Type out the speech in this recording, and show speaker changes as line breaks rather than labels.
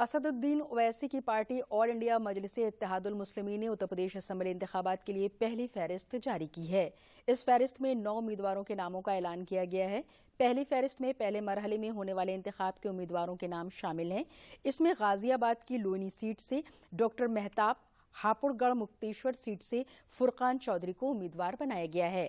असदुद्दीन ओवैसी की पार्टी all India Majlis Ittehadul Muslimeen ने उत्तर प्रदेश असम्बली इंतबात के लिए पहली फहरिस्त जारी की है इस फहरिस्त में नौ उम्मीदवारों के नामों का ऐलान किया गया है पहली फहरिस्त में पहले मरहले में होने वाले इंतबाब के उम्मीदवारों के नाम शामिल हैं इसमें गाजियाबाद की लोनी सीट से डॉक्टर मेहताब हापुड़गढ़ मुक्तेश्वर सीट से फुरकान चौधरी को उम्मीदवार बनाया गया है